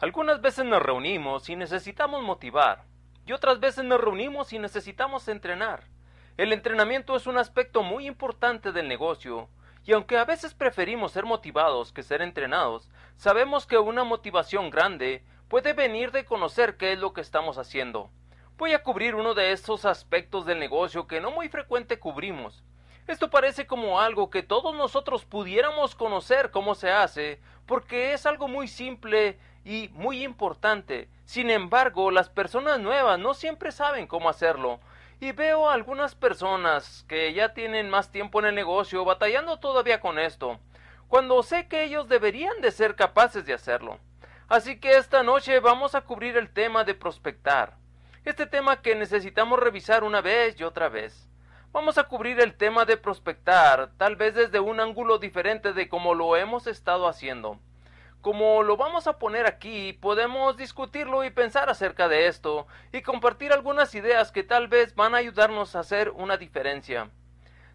Algunas veces nos reunimos y necesitamos motivar, y otras veces nos reunimos y necesitamos entrenar. El entrenamiento es un aspecto muy importante del negocio, y aunque a veces preferimos ser motivados que ser entrenados, sabemos que una motivación grande puede venir de conocer qué es lo que estamos haciendo. Voy a cubrir uno de esos aspectos del negocio que no muy frecuente cubrimos. Esto parece como algo que todos nosotros pudiéramos conocer cómo se hace, porque es algo muy simple y muy importante. Sin embargo, las personas nuevas no siempre saben cómo hacerlo. Y veo a algunas personas que ya tienen más tiempo en el negocio batallando todavía con esto, cuando sé que ellos deberían de ser capaces de hacerlo. Así que esta noche vamos a cubrir el tema de prospectar. Este tema que necesitamos revisar una vez y otra vez. Vamos a cubrir el tema de prospectar, tal vez desde un ángulo diferente de como lo hemos estado haciendo. Como lo vamos a poner aquí, podemos discutirlo y pensar acerca de esto y compartir algunas ideas que tal vez van a ayudarnos a hacer una diferencia.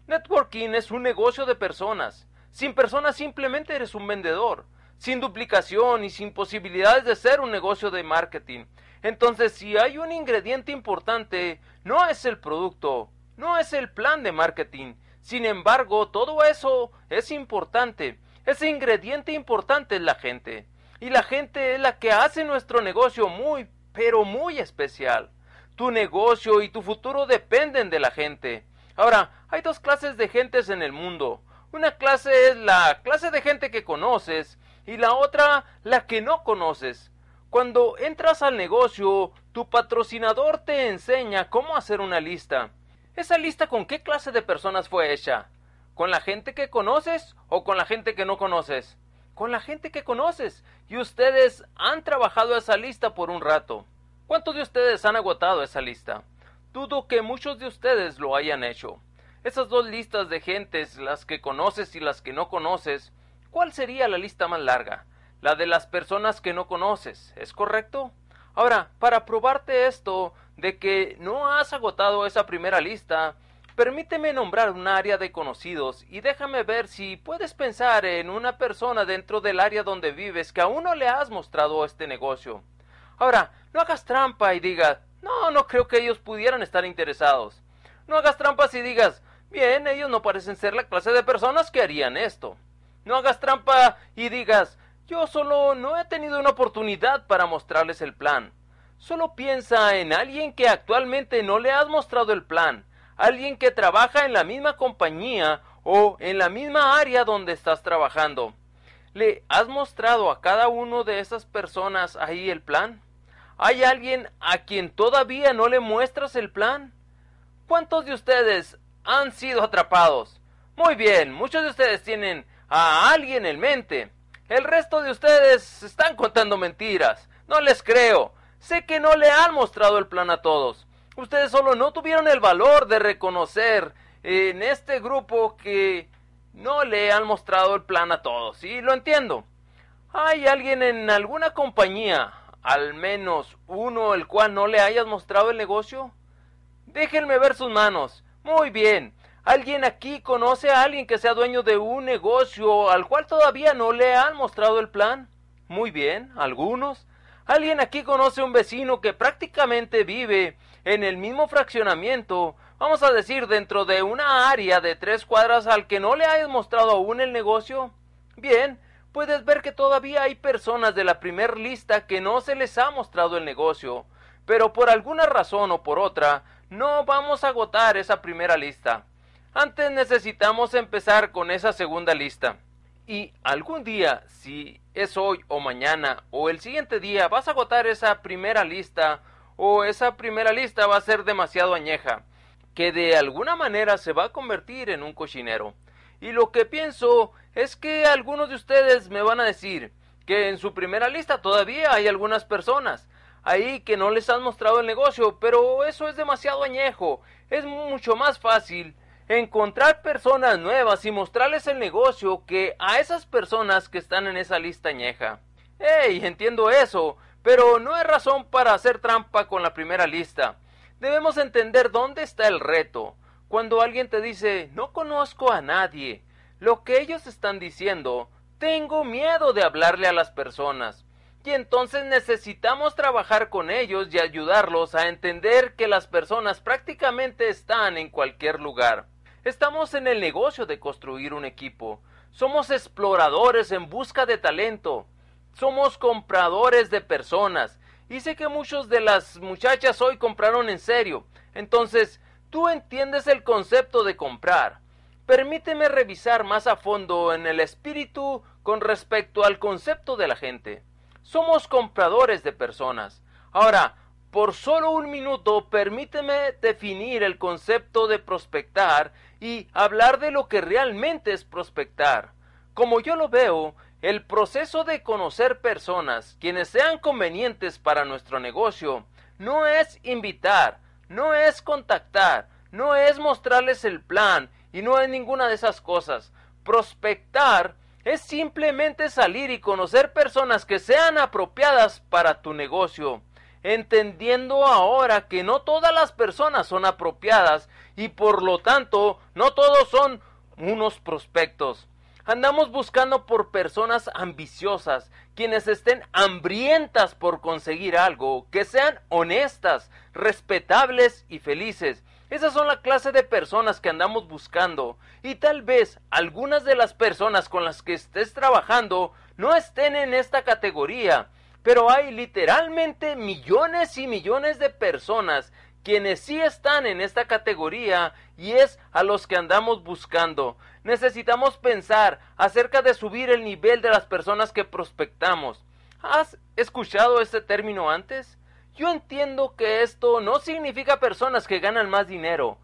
Networking es un negocio de personas. Sin personas simplemente eres un vendedor, sin duplicación y sin posibilidades de ser un negocio de marketing. Entonces, si hay un ingrediente importante, no es el producto, no es el plan de marketing. Sin embargo, todo eso es importante ese ingrediente importante es la gente. Y la gente es la que hace nuestro negocio muy, pero muy especial. Tu negocio y tu futuro dependen de la gente. Ahora, hay dos clases de gentes en el mundo. Una clase es la clase de gente que conoces y la otra la que no conoces. Cuando entras al negocio, tu patrocinador te enseña cómo hacer una lista. ¿Esa lista con qué clase de personas fue hecha? ¿Con la gente que conoces o con la gente que no conoces? Con la gente que conoces. Y ustedes han trabajado esa lista por un rato. ¿Cuántos de ustedes han agotado esa lista? Dudo que muchos de ustedes lo hayan hecho. Esas dos listas de gentes, las que conoces y las que no conoces, ¿cuál sería la lista más larga? La de las personas que no conoces, ¿es correcto? Ahora, para probarte esto de que no has agotado esa primera lista, Permíteme nombrar un área de conocidos y déjame ver si puedes pensar en una persona dentro del área donde vives que aún no le has mostrado este negocio. Ahora, no hagas trampa y digas, no, no creo que ellos pudieran estar interesados. No hagas trampas y digas, bien, ellos no parecen ser la clase de personas que harían esto. No hagas trampa y digas, yo solo no he tenido una oportunidad para mostrarles el plan. Solo piensa en alguien que actualmente no le has mostrado el plan alguien que trabaja en la misma compañía o en la misma área donde estás trabajando. ¿Le has mostrado a cada uno de esas personas ahí el plan? ¿Hay alguien a quien todavía no le muestras el plan? ¿Cuántos de ustedes han sido atrapados? Muy bien, muchos de ustedes tienen a alguien en mente. El resto de ustedes están contando mentiras. No les creo. Sé que no le han mostrado el plan a todos. Ustedes solo no tuvieron el valor de reconocer en este grupo que no le han mostrado el plan a todos. Y lo entiendo. Hay alguien en alguna compañía, al menos uno el cual no le hayas mostrado el negocio. Déjenme ver sus manos. Muy bien. ¿Alguien aquí conoce a alguien que sea dueño de un negocio al cual todavía no le han mostrado el plan? Muy bien, algunos. ¿Alguien aquí conoce a un vecino que prácticamente vive en el mismo fraccionamiento, vamos a decir dentro de una área de tres cuadras al que no le hayas mostrado aún el negocio? Bien, puedes ver que todavía hay personas de la primer lista que no se les ha mostrado el negocio, pero por alguna razón o por otra, no vamos a agotar esa primera lista. Antes necesitamos empezar con esa segunda lista. Y algún día, si es hoy o mañana o el siguiente día, vas a agotar esa primera lista o esa primera lista va a ser demasiado añeja, que de alguna manera se va a convertir en un cochinero. Y lo que pienso es que algunos de ustedes me van a decir que en su primera lista todavía hay algunas personas ahí que no les han mostrado el negocio, pero eso es demasiado añejo, es mucho más fácil encontrar personas nuevas y mostrarles el negocio que a esas personas que están en esa lista añeja. ¡Ey! Entiendo eso, pero no hay razón para hacer trampa con la primera lista. Debemos entender dónde está el reto. Cuando alguien te dice no conozco a nadie, lo que ellos están diciendo, tengo miedo de hablarle a las personas. Y entonces necesitamos trabajar con ellos y ayudarlos a entender que las personas prácticamente están en cualquier lugar. Estamos en el negocio de construir un equipo. Somos exploradores en busca de talento somos compradores de personas. Y sé que muchos de las muchachas hoy compraron en serio. Entonces, tú entiendes el concepto de comprar. Permíteme revisar más a fondo en el espíritu con respecto al concepto de la gente. Somos compradores de personas. Ahora, por solo un minuto, permíteme definir el concepto de prospectar y hablar de lo que realmente es prospectar. Como yo lo veo, el proceso de conocer personas quienes sean convenientes para nuestro negocio no es invitar, no es contactar, no es mostrarles el plan y no es ninguna de esas cosas. Prospectar es simplemente salir y conocer personas que sean apropiadas para tu negocio, entendiendo ahora que no todas las personas son apropiadas y por lo tanto no todos son unos prospectos. Andamos buscando por personas ambiciosas, quienes estén hambrientas por conseguir algo, que sean honestas, respetables y felices. Esas son la clase de personas que andamos buscando. Y tal vez algunas de las personas con las que estés trabajando no estén en esta categoría. Pero hay literalmente millones y millones de personas quienes sí están en esta categoría y es a los que andamos buscando. Necesitamos pensar acerca de subir el nivel de las personas que prospectamos. ¿Has escuchado este término antes? Yo entiendo que esto no significa personas que ganan más dinero.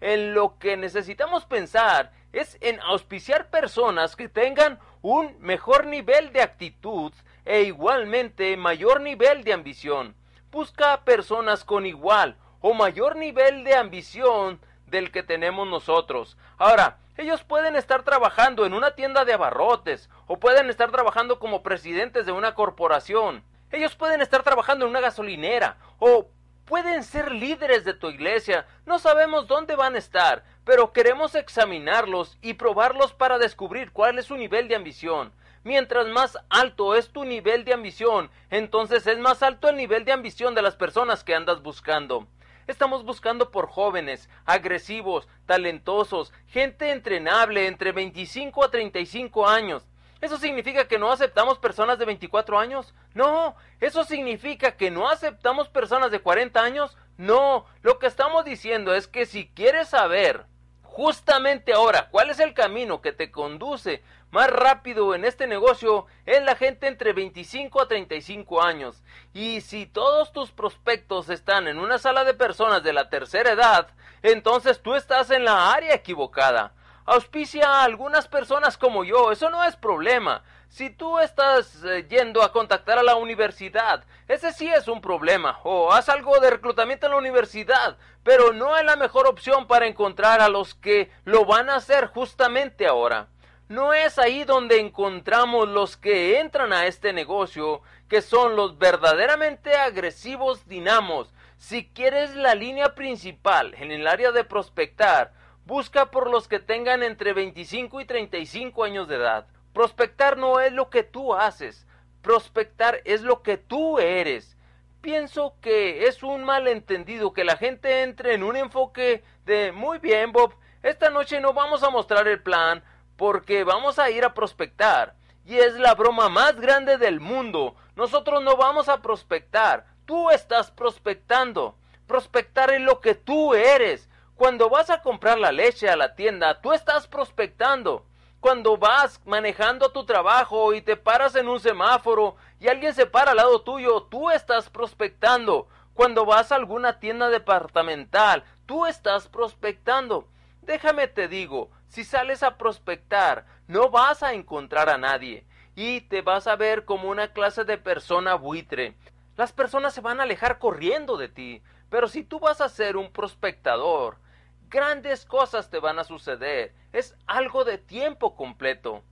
En lo que necesitamos pensar es en auspiciar personas que tengan un mejor nivel de actitud e igualmente mayor nivel de ambición. Busca personas con igual o mayor nivel de ambición del que tenemos nosotros. Ahora, ellos pueden estar trabajando en una tienda de abarrotes o pueden estar trabajando como presidentes de una corporación. Ellos pueden estar trabajando en una gasolinera o pueden ser líderes de tu iglesia. No sabemos dónde van a estar, pero queremos examinarlos y probarlos para descubrir cuál es su nivel de ambición. Mientras más alto es tu nivel de ambición, entonces es más alto el nivel de ambición de las personas que andas buscando. Estamos buscando por jóvenes, agresivos, talentosos, gente entrenable entre 25 a 35 años. ¿Eso significa que no aceptamos personas de 24 años? No. ¿Eso significa que no aceptamos personas de 40 años? No. Lo que estamos diciendo es que si quieres saber justamente ahora. ¿Cuál es el camino que te conduce más rápido en este negocio? en la gente entre 25 a 35 años. Y si todos tus prospectos están en una sala de personas de la tercera edad, entonces tú estás en la área equivocada. Auspicia a algunas personas como yo, eso no es problema. Si tú estás eh, yendo a contactar a la universidad, ese sí es un problema. O haz algo de reclutamiento en la universidad, pero no es la mejor opción para encontrar a los que lo van a hacer justamente ahora. No es ahí donde encontramos los que entran a este negocio, que son los verdaderamente agresivos dinamos. Si quieres la línea principal en el área de prospectar, busca por los que tengan entre 25 y 35 años de edad. Prospectar no es lo que tú haces, prospectar es lo que tú eres. Pienso que es un malentendido que la gente entre en un enfoque de muy bien Bob, esta noche no vamos a mostrar el plan porque vamos a ir a prospectar. Y es la broma más grande del mundo. Nosotros no vamos a prospectar, tú estás prospectando. Prospectar es lo que tú eres. Cuando vas a comprar la leche a la tienda, tú estás prospectando cuando vas manejando tu trabajo y te paras en un semáforo y alguien se para al lado tuyo, tú estás prospectando. Cuando vas a alguna tienda departamental, tú estás prospectando. Déjame te digo, si sales a prospectar, no vas a encontrar a nadie y te vas a ver como una clase de persona buitre. Las personas se van a alejar corriendo de ti, pero si tú vas a ser un prospectador, Grandes cosas te van a suceder. Es algo de tiempo completo.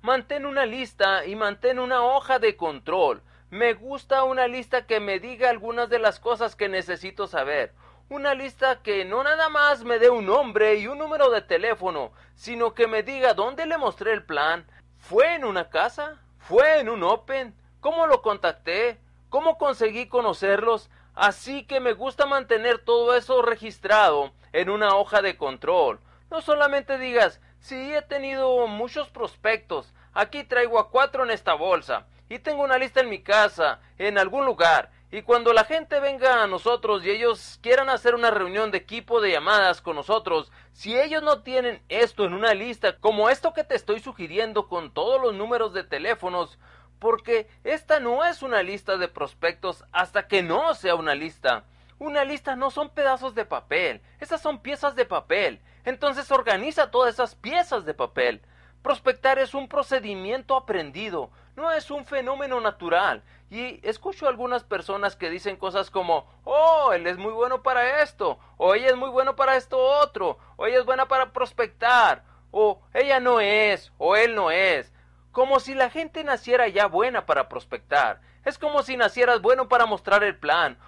Mantén una lista y mantén una hoja de control. Me gusta una lista que me diga algunas de las cosas que necesito saber. Una lista que no nada más me dé un nombre y un número de teléfono, sino que me diga dónde le mostré el plan. ¿Fue en una casa? ¿Fue en un Open? ¿Cómo lo contacté? ¿Cómo conseguí conocerlos? Así que me gusta mantener todo eso registrado en una hoja de control. No solamente digas, si he tenido muchos prospectos, aquí traigo a cuatro en esta bolsa, y tengo una lista en mi casa, en algún lugar, y cuando la gente venga a nosotros y ellos quieran hacer una reunión de equipo de llamadas con nosotros, si ellos no tienen esto en una lista, como esto que te estoy sugiriendo con todos los números de teléfonos, porque esta no es una lista de prospectos hasta que no sea una lista. Una lista no son pedazos de papel, esas son piezas de papel. Entonces organiza todas esas piezas de papel. Prospectar es un procedimiento aprendido, no es un fenómeno natural. Y escucho algunas personas que dicen cosas como, oh, él es muy bueno para esto, o ella es muy bueno para esto otro, o ella es buena para prospectar, o ella no es, o él no es. Como si la gente naciera ya buena para prospectar. Es como si nacieras bueno para mostrar el plan,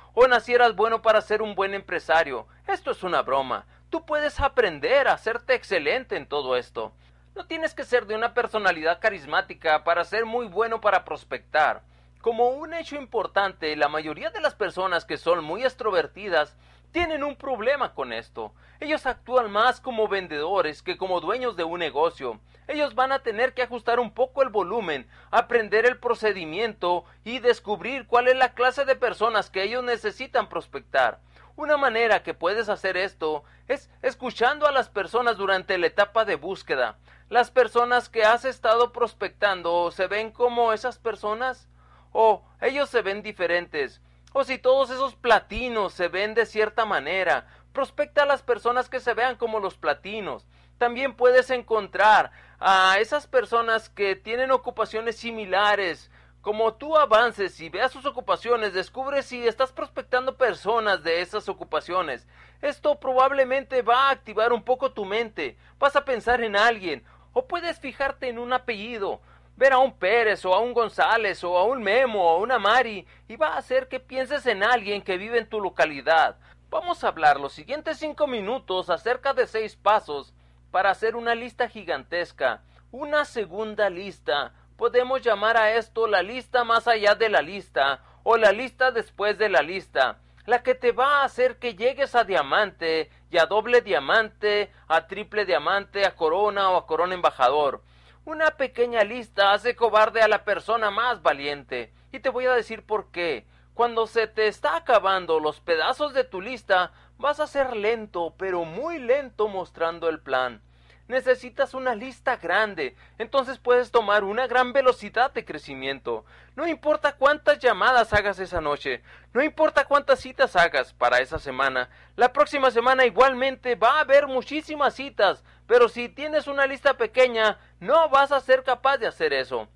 si eras bueno para ser un buen empresario. Esto es una broma. Tú puedes aprender a hacerte excelente en todo esto. No tienes que ser de una personalidad carismática para ser muy bueno para prospectar. Como un hecho importante, la mayoría de las personas que son muy extrovertidas tienen un problema con esto. Ellos actúan más como vendedores que como dueños de un negocio. Ellos van a tener que ajustar un poco el volumen, aprender el procedimiento y descubrir cuál es la clase de personas que ellos necesitan prospectar. Una manera que puedes hacer esto es escuchando a las personas durante la etapa de búsqueda. Las personas que has estado prospectando se ven como esas personas o ellos se ven diferentes. O si todos esos platinos se ven de cierta manera, prospecta a las personas que se vean como los platinos. También puedes encontrar a esas personas que tienen ocupaciones similares. Como tú avances y veas sus ocupaciones, descubres si estás prospectando personas de esas ocupaciones. Esto probablemente va a activar un poco tu mente. Vas a pensar en alguien, o puedes fijarte en un apellido ver a un Pérez o a un González o a un Memo o a una Mari y va a hacer que pienses en alguien que vive en tu localidad. Vamos a hablar los siguientes cinco minutos acerca de seis pasos para hacer una lista gigantesca, una segunda lista. Podemos llamar a esto la lista más allá de la lista o la lista después de la lista, la que te va a hacer que llegues a diamante y a doble diamante, a triple diamante, a corona o a corona embajador. Una pequeña lista hace cobarde a la persona más valiente. Y te voy a decir por qué. Cuando se te está acabando los pedazos de tu lista, vas a ser lento, pero muy lento mostrando el plan. Necesitas una lista grande, entonces puedes tomar una gran velocidad de crecimiento. No importa cuántas llamadas hagas esa noche, no importa cuántas citas hagas para esa semana, la próxima semana igualmente va a haber muchísimas citas, pero si tienes una lista pequeña, no vas a ser capaz de hacer eso.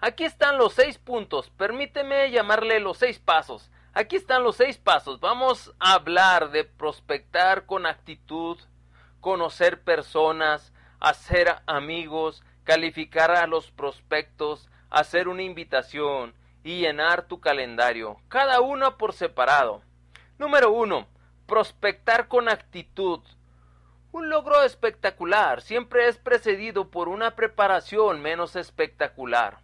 Aquí están los seis puntos. Permíteme llamarle los seis pasos. Aquí están los seis pasos. Vamos a hablar de prospectar con actitud, conocer personas, hacer amigos, calificar a los prospectos, hacer una invitación y llenar tu calendario, cada uno por separado. Número uno, Prospectar con actitud. Un logro espectacular siempre es precedido por una preparación menos espectacular.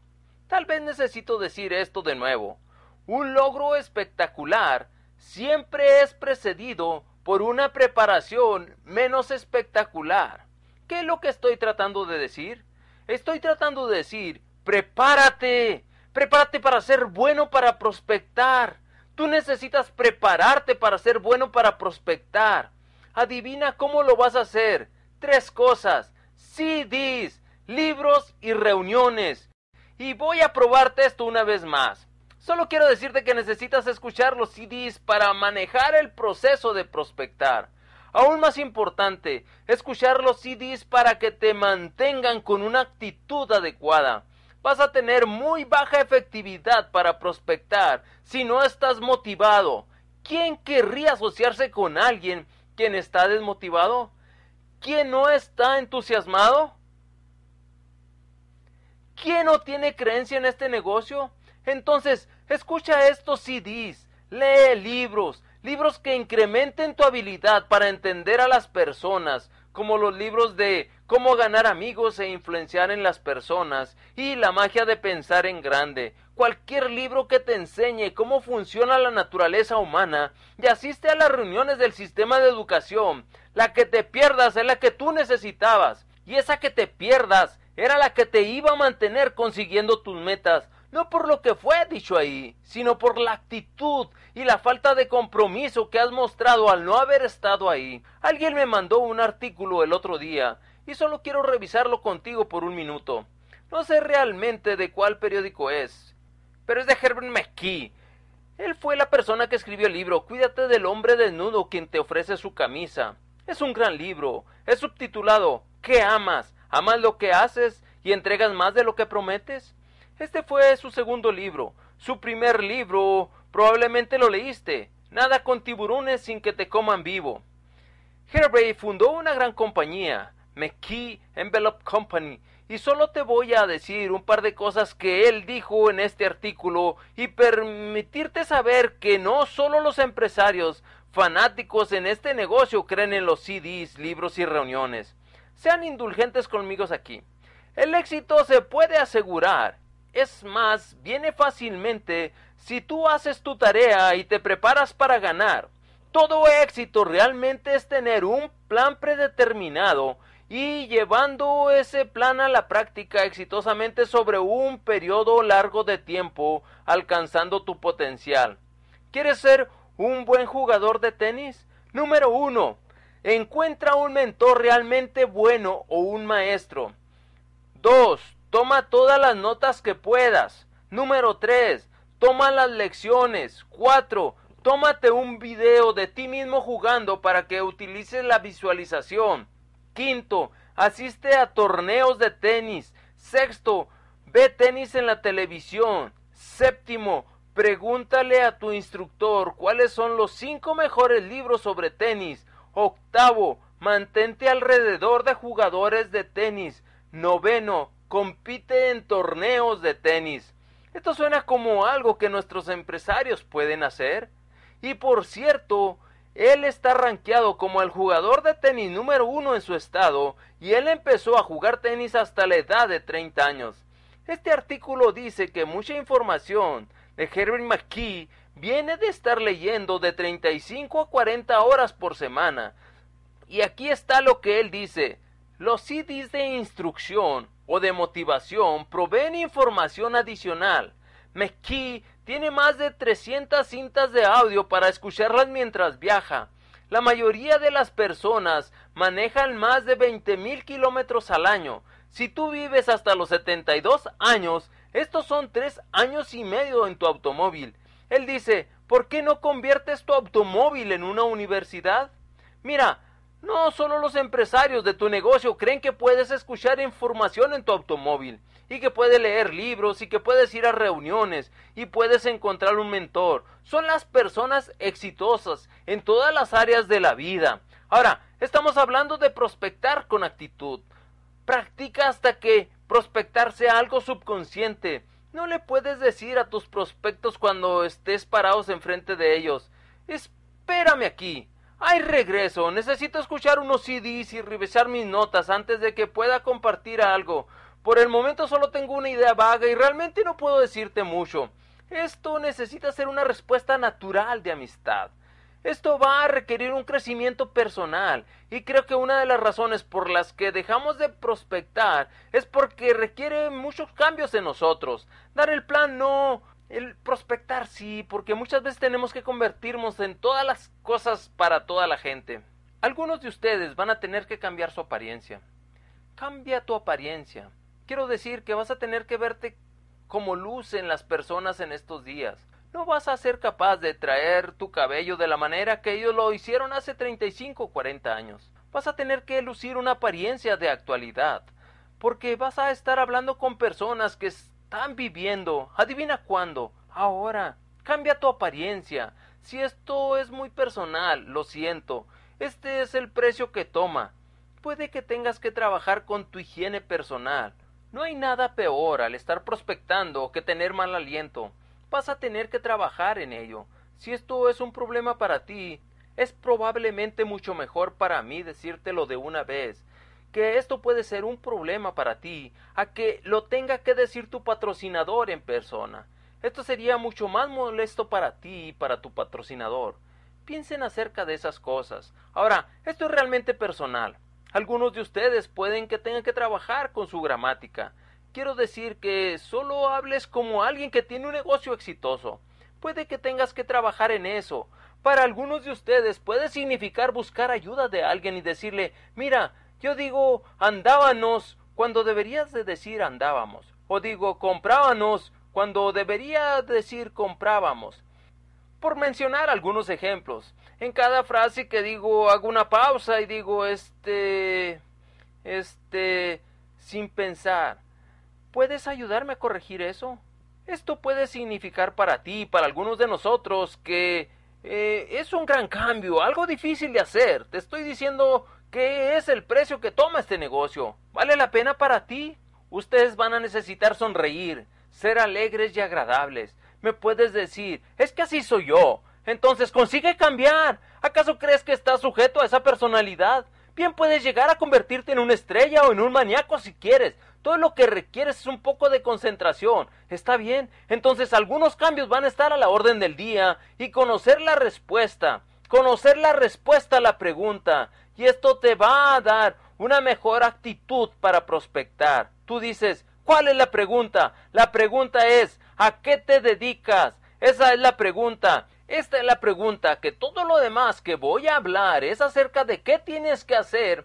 Tal vez necesito decir esto de nuevo. Un logro espectacular siempre es precedido por una preparación menos espectacular. ¿Qué es lo que estoy tratando de decir? Estoy tratando de decir, prepárate, prepárate para ser bueno para prospectar. Tú necesitas prepararte para ser bueno para prospectar. Adivina cómo lo vas a hacer. Tres cosas. CDs, libros y reuniones. Y voy a probarte esto una vez más. Solo quiero decirte que necesitas escuchar los CDs para manejar el proceso de prospectar. Aún más importante, escuchar los CDs para que te mantengan con una actitud adecuada. Vas a tener muy baja efectividad para prospectar si no estás motivado. ¿Quién querría asociarse con alguien ¿Quién está desmotivado? ¿Quién no está entusiasmado? ¿Quién no tiene creencia en este negocio? Entonces, escucha estos CDs, lee libros, libros que incrementen tu habilidad para entender a las personas, como los libros de Cómo ganar amigos e influenciar en las personas y La magia de pensar en grande, cualquier libro que te enseñe cómo funciona la naturaleza humana y asiste a las reuniones del sistema de educación. La que te pierdas es la que tú necesitabas y esa que te pierdas era la que te iba a mantener consiguiendo tus metas, no por lo que fue dicho ahí, sino por la actitud y la falta de compromiso que has mostrado al no haber estado ahí. Alguien me mandó un artículo el otro día y solo quiero revisarlo contigo por un minuto. No sé realmente de cuál periódico es, pero es de Herbert McKee. Él fue la persona que escribió el libro Cuídate del hombre desnudo quien te ofrece su camisa. Es un gran libro. Es subtitulado ¿Qué amas? ¿Amas lo que haces y entregas más de lo que prometes? Este fue su segundo libro. Su primer libro probablemente lo leíste. Nada con tiburones sin que te coman vivo. Herbert fundó una gran compañía, McKee Envelope Company, y solo te voy a decir un par de cosas que él dijo en este artículo y permitirte saber que no solo los empresarios fanáticos en este negocio creen en los CDs, libros y reuniones. Sean indulgentes conmigo aquí. El éxito se puede asegurar. Es más, viene fácilmente si tú haces tu tarea y te preparas para ganar. Todo éxito realmente es tener un plan predeterminado y llevando ese plan a la práctica exitosamente sobre un periodo largo de tiempo, alcanzando tu potencial. ¿Quieres ser un buen jugador de tenis? Número 1. Encuentra un mentor realmente bueno o un maestro. 2. Toma todas las notas que puedas. Número 3. Toma las lecciones. 4. Tómate un video de ti mismo jugando para que utilices la visualización. Quinto, asiste a torneos de tenis. Sexto, ve tenis en la televisión. Séptimo, pregúntale a tu instructor cuáles son los cinco mejores libros sobre tenis. Octavo, mantente alrededor de jugadores de tenis. Noveno, compite en torneos de tenis. Esto suena como algo que nuestros empresarios pueden hacer. Y por cierto, él está rankeado como el jugador de tenis número uno en su estado y él empezó a jugar tenis hasta la edad de 30 años. Este artículo dice que mucha información de Herbert McKee viene de estar leyendo de 35 a 40 horas por semana. Y aquí está lo que él dice. Los CDs de instrucción o de motivación proveen información adicional. McKee tiene más de 300 cintas de audio para escucharlas mientras viaja. La mayoría de las personas manejan más de 20.000 kilómetros al año. Si tú vives hasta los 72 años, estos son tres años y medio en tu automóvil. Él dice, ¿por qué no conviertes tu automóvil en una universidad? Mira, no solo los empresarios de tu negocio creen que puedes escuchar información en tu automóvil y que puedes leer libros y que puedes ir a reuniones y puedes encontrar un mentor. Son las personas exitosas en todas las áreas de la vida. Ahora, estamos hablando de prospectar con actitud. Practica hasta que prospectar sea algo subconsciente. No le puedes decir a tus prospectos cuando estés parados enfrente de ellos, espérame aquí. ...hay regreso. Necesito escuchar unos CDs y revisar mis notas antes de que pueda compartir algo. Por el momento solo tengo una idea vaga y realmente no puedo decirte mucho. Esto necesita ser una respuesta natural de amistad. Esto va a requerir un crecimiento personal y creo que una de las razones por las que dejamos de prospectar es porque requiere muchos cambios en nosotros. Dar el plan no, el prospectar sí, porque muchas veces tenemos que convertirnos en todas las cosas para toda la gente. Algunos de ustedes van a tener que cambiar su apariencia. Cambia tu apariencia. Quiero decir que vas a tener que verte como en las personas en estos días. No vas a ser capaz de traer tu cabello de la manera que ellos lo hicieron hace 35 o 40 años. Vas a tener que lucir una apariencia de actualidad, porque vas a estar hablando con personas que están viviendo, adivina cuándo, ahora. Cambia tu apariencia. Si esto es muy personal, lo siento. Este es el precio que toma. Puede que tengas que trabajar con tu higiene personal. No hay nada peor al estar prospectando que tener mal aliento. Vas a tener que trabajar en ello. Si esto es un problema para ti, es probablemente mucho mejor para mí decírtelo de una vez, que esto puede ser un problema para ti, a que lo tenga que decir tu patrocinador en persona. Esto sería mucho más molesto para ti y para tu patrocinador. Piensen acerca de esas cosas. Ahora, esto es realmente personal. Algunos de ustedes pueden que tengan que trabajar con su gramática. Quiero decir que solo hables como alguien que tiene un negocio exitoso. Puede que tengas que trabajar en eso. Para algunos de ustedes puede significar buscar ayuda de alguien y decirle, mira, yo digo andábanos cuando deberías de decir andábamos. O digo comprábanos cuando debería decir comprábamos. Por mencionar algunos ejemplos, en cada frase que digo hago una pausa y digo este este sin pensar. ¿Puedes ayudarme a corregir eso? Esto puede significar para ti, para algunos de nosotros, que eh, es un gran cambio, algo difícil de hacer. Te estoy diciendo que es el precio que toma este negocio. ¿Vale la pena para ti? Ustedes van a necesitar sonreír, ser alegres y agradables. Me puedes decir, es que así soy yo. Entonces consigue cambiar. ¿Acaso crees que estás sujeto a esa personalidad? Bien puedes llegar a convertirte en una estrella o en un maníaco si quieres. Todo lo que requieres es un poco de concentración. Está bien. Entonces algunos cambios van a estar a la orden del día y conocer la respuesta. Conocer la respuesta a la pregunta. Y esto te va a dar una mejor actitud para prospectar. Tú dices, ¿cuál es la pregunta? La pregunta es, ¿a qué te dedicas? Esa es la pregunta. Esta es la pregunta, que todo lo demás que voy a hablar es acerca de qué tienes que hacer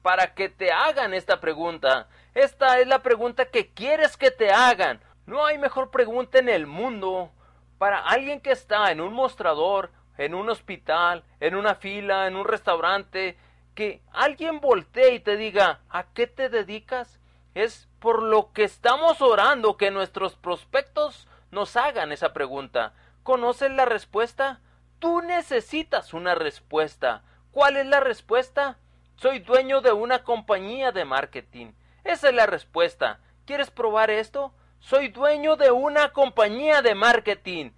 para que te hagan esta pregunta. Esta es la pregunta que quieres que te hagan. No hay mejor pregunta en el mundo para alguien que está en un mostrador, en un hospital, en una fila, en un restaurante, que alguien voltee y te diga, ¿a qué te dedicas? Es por lo que estamos orando que nuestros prospectos nos hagan esa pregunta. ¿Conoces la respuesta? Tú necesitas una respuesta. ¿Cuál es la respuesta? Soy dueño de una compañía de marketing. Esa es la respuesta. ¿Quieres probar esto? Soy dueño de una compañía de marketing.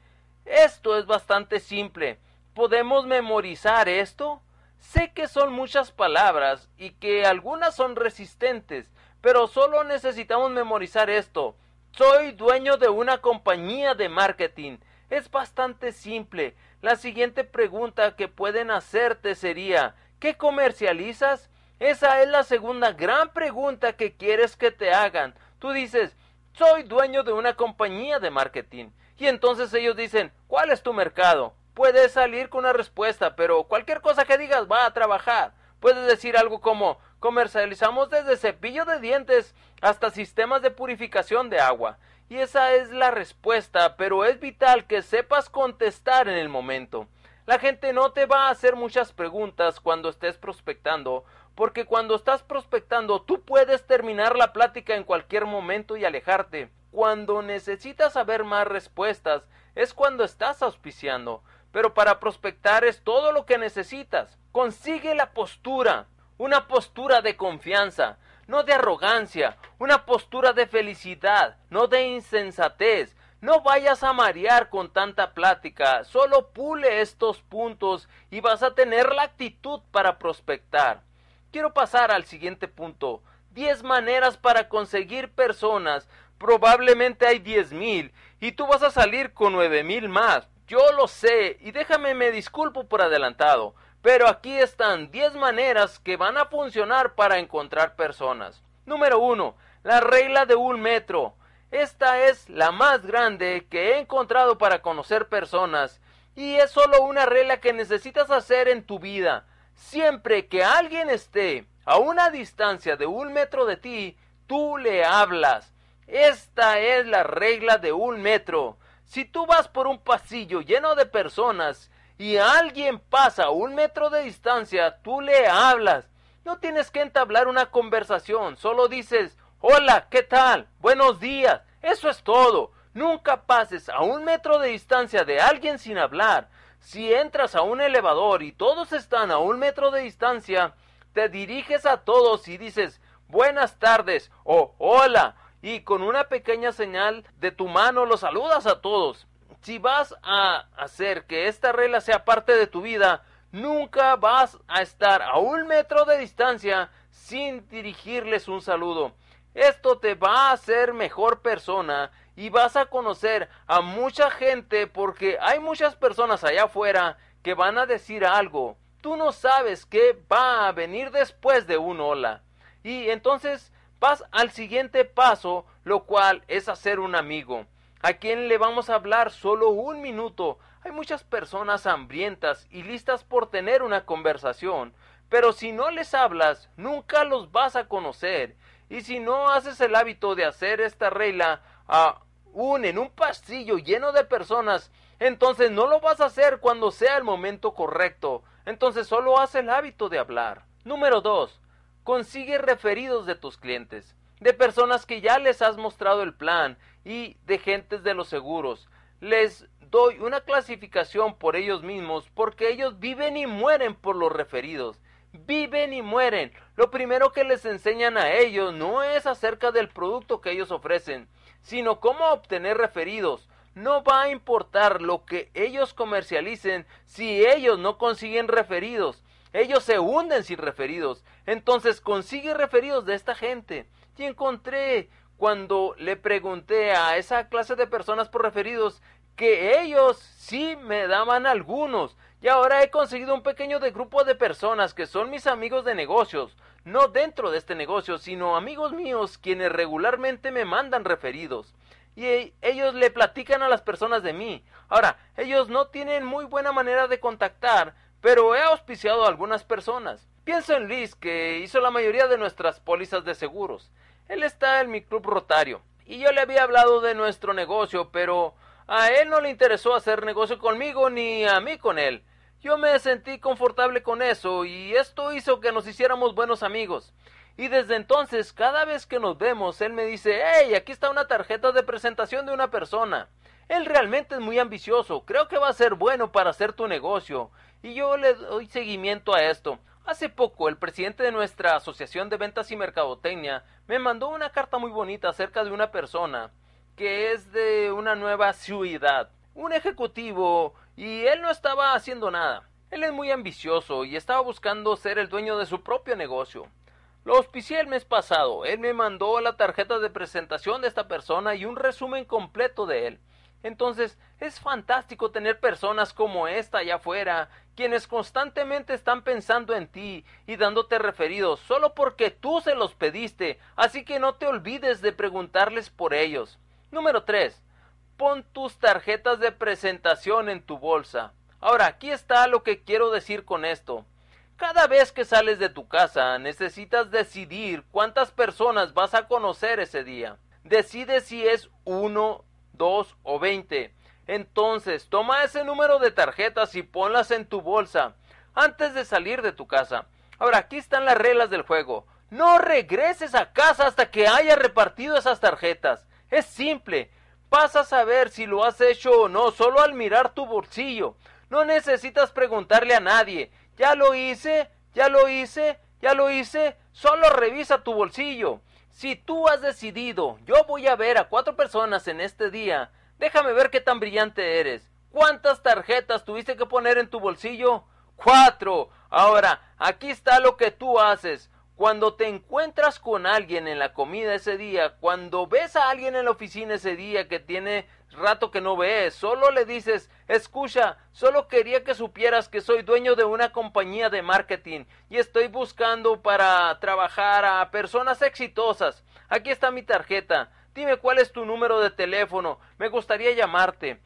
Esto es bastante simple. ¿Podemos memorizar esto? Sé que son muchas palabras y que algunas son resistentes, pero solo necesitamos memorizar esto. Soy dueño de una compañía de marketing. Es bastante simple. La siguiente pregunta que pueden hacerte sería ¿Qué comercializas? Esa es la segunda gran pregunta que quieres que te hagan. Tú dices, soy dueño de una compañía de marketing. Y entonces ellos dicen, ¿cuál es tu mercado? Puedes salir con una respuesta, pero cualquier cosa que digas va a trabajar. Puedes decir algo como, comercializamos desde cepillo de dientes hasta sistemas de purificación de agua. Y esa es la respuesta, pero es vital que sepas contestar en el momento. La gente no te va a hacer muchas preguntas cuando estés prospectando, porque cuando estás prospectando tú puedes terminar la plática en cualquier momento y alejarte. Cuando necesitas saber más respuestas es cuando estás auspiciando, pero para prospectar es todo lo que necesitas. Consigue la postura, una postura de confianza no de arrogancia, una postura de felicidad, no de insensatez. No vayas a marear con tanta plática, solo pule estos puntos y vas a tener la actitud para prospectar. Quiero pasar al siguiente punto. 10 maneras para conseguir personas. Probablemente hay mil y tú vas a salir con mil más. Yo lo sé y déjame me disculpo por adelantado. Pero aquí están 10 maneras que van a funcionar para encontrar personas. Número 1. La regla de un metro. Esta es la más grande que he encontrado para conocer personas y es solo una regla que necesitas hacer en tu vida. Siempre que alguien esté a una distancia de un metro de ti, tú le hablas. Esta es la regla de un metro. Si tú vas por un pasillo lleno de personas y alguien pasa a un metro de distancia, tú le hablas. No tienes que entablar una conversación, solo dices, hola, ¿qué tal? Buenos días. Eso es todo. Nunca pases a un metro de distancia de alguien sin hablar. Si entras a un elevador y todos están a un metro de distancia, te diriges a todos y dices buenas tardes o hola y con una pequeña señal de tu mano los saludas a todos si vas a hacer que esta regla sea parte de tu vida, nunca vas a estar a un metro de distancia sin dirigirles un saludo. Esto te va a hacer mejor persona y vas a conocer a mucha gente porque hay muchas personas allá afuera que van a decir algo. Tú no sabes qué va a venir después de un hola. Y entonces vas al siguiente paso, lo cual es hacer un amigo. ¿A quién le vamos a hablar solo un minuto? Hay muchas personas hambrientas y listas por tener una conversación, pero si no les hablas, nunca los vas a conocer. Y si no haces el hábito de hacer esta regla a ah, un en un pasillo lleno de personas, entonces no lo vas a hacer cuando sea el momento correcto. Entonces solo haz el hábito de hablar. Número 2. Consigue referidos de tus clientes de personas que ya les has mostrado el plan y de gentes de los seguros. Les doy una clasificación por ellos mismos porque ellos viven y mueren por los referidos. Viven y mueren. Lo primero que les enseñan a ellos no es acerca del producto que ellos ofrecen, sino cómo obtener referidos. No va a importar lo que ellos comercialicen si ellos no consiguen referidos. Ellos se hunden sin referidos. Entonces consigue referidos de esta gente y encontré cuando le pregunté a esa clase de personas por referidos que ellos sí me daban algunos y ahora he conseguido un pequeño grupo de personas que son mis amigos de negocios, no dentro de este negocio, sino amigos míos quienes regularmente me mandan referidos. Y e, ellos le platican a las personas de mí. Ahora, ellos no tienen muy buena manera de contactar, pero he auspiciado a algunas personas. Pienso en Liz que hizo la mayoría de nuestras pólizas de seguros. Él está en mi club rotario, y yo le había hablado de nuestro negocio, pero a él no le interesó hacer negocio conmigo ni a mí con él. Yo me sentí confortable con eso, y esto hizo que nos hiciéramos buenos amigos. Y desde entonces, cada vez que nos vemos, él me dice, hey, aquí está una tarjeta de presentación de una persona. Él realmente es muy ambicioso, creo que va a ser bueno para hacer tu negocio. Y yo le doy seguimiento a esto. Hace poco el presidente de nuestra Asociación de Ventas y Mercadotecnia me mandó una carta muy bonita acerca de una persona que es de una nueva ciudad, un ejecutivo, y él no estaba haciendo nada. Él es muy ambicioso y estaba buscando ser el dueño de su propio negocio. Lo auspicié el mes pasado. Él me mandó la tarjeta de presentación de esta persona y un resumen completo de él. Entonces, es fantástico tener personas como esta allá afuera, quienes constantemente están pensando en ti y dándote referidos solo porque tú se los pediste, así que no te olvides de preguntarles por ellos. Número 3. Pon tus tarjetas de presentación en tu bolsa. Ahora, aquí está lo que quiero decir con esto. Cada vez que sales de tu casa, necesitas decidir cuántas personas vas a conocer ese día. Decide si es uno, 2 o 20. Entonces, toma ese número de tarjetas y ponlas en tu bolsa antes de salir de tu casa. Ahora, aquí están las reglas del juego. No regreses a casa hasta que hayas repartido esas tarjetas. Es simple. Vas a saber si lo has hecho o no solo al mirar tu bolsillo. No necesitas preguntarle a nadie. Ya lo hice, ya lo hice, ya lo hice. Solo revisa tu bolsillo. Si tú has decidido, yo voy a ver a cuatro personas en este día, déjame ver qué tan brillante eres. ¿Cuántas tarjetas tuviste que poner en tu bolsillo? Cuatro. Ahora, aquí está lo que tú haces. Cuando te encuentras con alguien en la comida ese día, cuando ves a alguien en la oficina ese día que tiene rato que no ves, solo le dices, escucha, solo quería que supieras que soy dueño de una compañía de marketing y estoy buscando para trabajar a personas exitosas. Aquí está mi tarjeta. Dime cuál es tu número de teléfono. Me gustaría llamarte.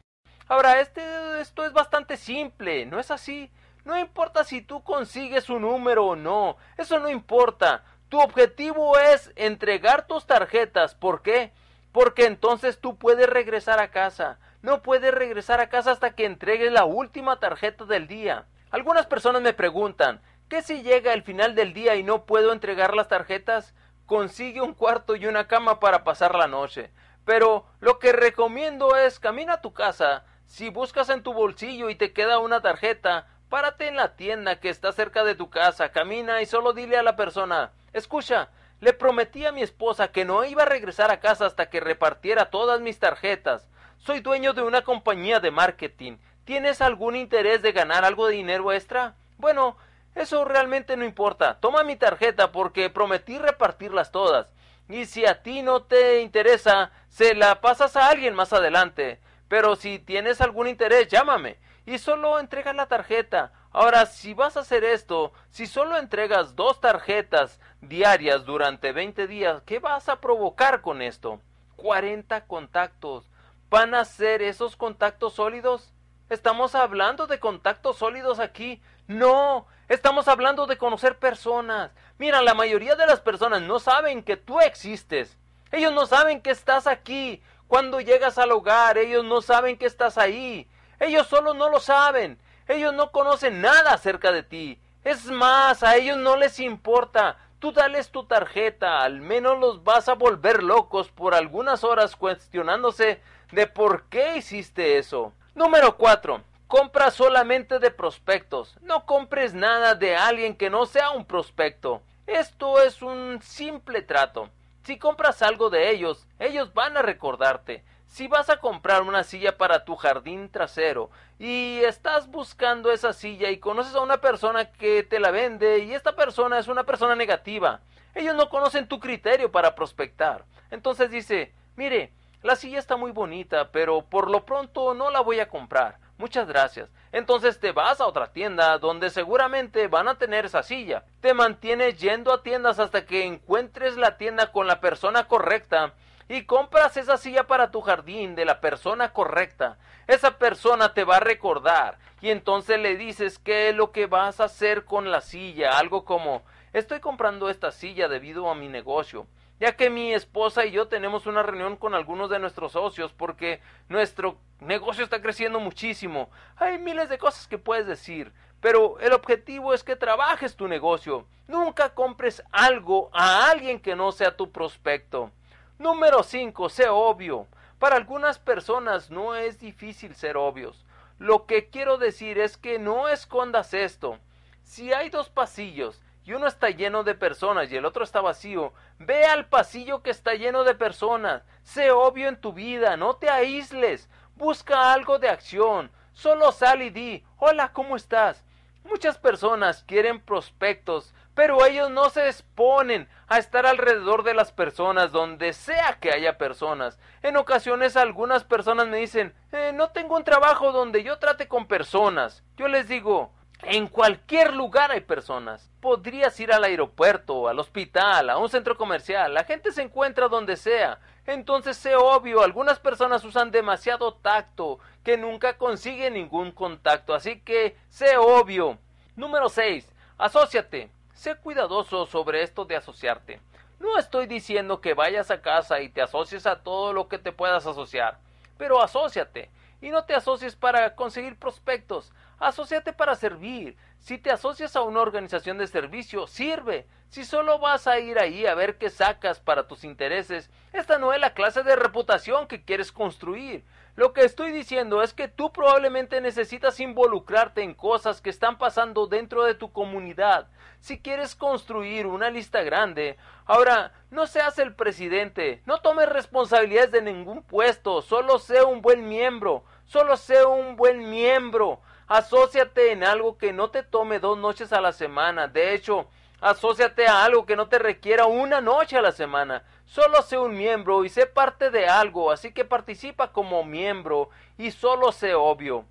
Ahora, este, esto es bastante simple, ¿no es así? No importa si tú consigues un número o no, eso no importa. Tu objetivo es entregar tus tarjetas. ¿Por qué? Porque entonces tú puedes regresar a casa. No puedes regresar a casa hasta que entregues la última tarjeta del día. Algunas personas me preguntan, ¿qué si llega el final del día y no puedo entregar las tarjetas? Consigue un cuarto y una cama para pasar la noche. Pero lo que recomiendo es camina a tu casa. Si buscas en tu bolsillo y te queda una tarjeta, Párate en la tienda que está cerca de tu casa, camina y solo dile a la persona, escucha, le prometí a mi esposa que no iba a regresar a casa hasta que repartiera todas mis tarjetas. Soy dueño de una compañía de marketing. ¿Tienes algún interés de ganar algo de dinero extra? Bueno, eso realmente no importa. Toma mi tarjeta porque prometí repartirlas todas. Y si a ti no te interesa, se la pasas a alguien más adelante. Pero si tienes algún interés, llámame y solo entrega la tarjeta. Ahora, si vas a hacer esto, si solo entregas dos tarjetas diarias durante 20 días, ¿qué vas a provocar con esto? 40 contactos. ¿Van a ser esos contactos sólidos? ¿Estamos hablando de contactos sólidos aquí? No, estamos hablando de conocer personas. Mira, la mayoría de las personas no saben que tú existes. Ellos no saben que estás aquí. Cuando llegas al hogar, ellos no saben que estás ahí. Ellos solo no lo saben. Ellos no conocen nada acerca de ti. Es más, a ellos no les importa. Tú dales tu tarjeta, al menos los vas a volver locos por algunas horas cuestionándose de por qué hiciste eso. Número 4. Compra solamente de prospectos. No compres nada de alguien que no sea un prospecto. Esto es un simple trato. Si compras algo de ellos, ellos van a recordarte. Si vas a comprar una silla para tu jardín trasero y estás buscando esa silla y conoces a una persona que te la vende y esta persona es una persona negativa, ellos no conocen tu criterio para prospectar. Entonces dice, mire, la silla está muy bonita, pero por lo pronto no la voy a comprar. Muchas gracias. Entonces te vas a otra tienda donde seguramente van a tener esa silla. Te mantienes yendo a tiendas hasta que encuentres la tienda con la persona correcta y compras esa silla para tu jardín de la persona correcta, esa persona te va a recordar y entonces le dices qué es lo que vas a hacer con la silla, algo como estoy comprando esta silla debido a mi negocio, ya que mi esposa y yo tenemos una reunión con algunos de nuestros socios porque nuestro negocio está creciendo muchísimo. Hay miles de cosas que puedes decir, pero el objetivo es que trabajes tu negocio. Nunca compres algo a alguien que no sea tu prospecto. Número 5. Sé obvio. Para algunas personas no es difícil ser obvios. Lo que quiero decir es que no escondas esto. Si hay dos pasillos y uno está lleno de personas y el otro está vacío, ve al pasillo que está lleno de personas. Sé obvio en tu vida, no te aísles. Busca algo de acción. Solo sal y di, hola, ¿cómo estás? Muchas personas quieren prospectos pero ellos no se exponen a estar alrededor de las personas, donde sea que haya personas. En ocasiones algunas personas me dicen, eh, no tengo un trabajo donde yo trate con personas. Yo les digo, en cualquier lugar hay personas. Podrías ir al aeropuerto, al hospital, a un centro comercial. La gente se encuentra donde sea. Entonces, sé obvio, algunas personas usan demasiado tacto, que nunca consiguen ningún contacto. Así que, sé obvio. Número 6. Asociate. Sé cuidadoso sobre esto de asociarte. No estoy diciendo que vayas a casa y te asocies a todo lo que te puedas asociar, pero asóciate. Y no te asocies para conseguir prospectos, asóciate para servir. Si te asocias a una organización de servicio, sirve. Si solo vas a ir ahí a ver qué sacas para tus intereses, esta no es la clase de reputación que quieres construir. Lo que estoy diciendo es que tú probablemente necesitas involucrarte en cosas que están pasando dentro de tu comunidad si quieres construir una lista grande. Ahora, no seas el presidente, no tomes responsabilidades de ningún puesto, solo sea un buen miembro, solo sea un buen miembro. Asociate en algo que no te tome dos noches a la semana. De hecho, asóciate a algo que no te requiera una noche a la semana. Solo sé un miembro y sé parte de algo, así que participa como miembro y solo sé obvio.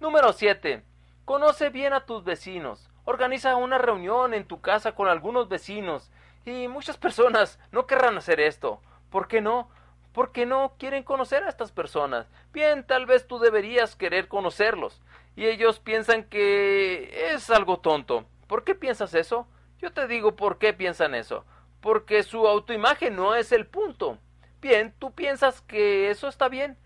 Número 7. Conoce bien a tus vecinos. Organiza una reunión en tu casa con algunos vecinos. Y muchas personas no querrán hacer esto. ¿Por qué no? Porque no quieren conocer a estas personas. Bien, tal vez tú deberías querer conocerlos. Y ellos piensan que es algo tonto. ¿Por qué piensas eso? Yo te digo por qué piensan eso porque su autoimagen no es el punto. Bien, tú piensas que eso está bien,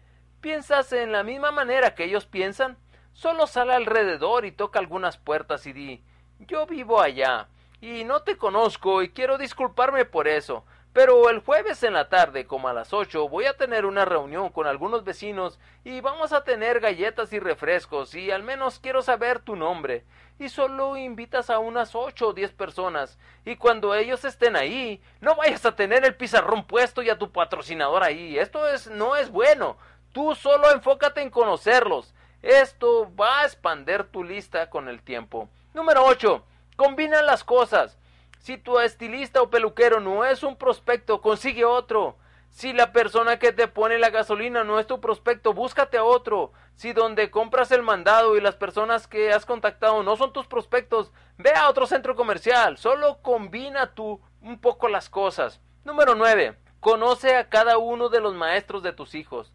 piensas en la misma manera que ellos piensan, solo sale alrededor y toca algunas puertas y di yo vivo allá, y no te conozco y quiero disculparme por eso, pero el jueves en la tarde, como a las ocho, voy a tener una reunión con algunos vecinos y vamos a tener galletas y refrescos y al menos quiero saber tu nombre y solo invitas a unas ocho o diez personas. Y cuando ellos estén ahí, no vayas a tener el pizarrón puesto y a tu patrocinador ahí. Esto es, no es bueno. Tú solo enfócate en conocerlos. Esto va a expander tu lista con el tiempo. Número 8. Combina las cosas. Si tu estilista o peluquero no es un prospecto, consigue otro. Si la persona que te pone la gasolina no es tu prospecto, búscate a otro. Si donde compras el mandado y las personas que has contactado no son tus prospectos, ve a otro centro comercial. Solo combina tú un poco las cosas. Número 9. Conoce a cada uno de los maestros de tus hijos.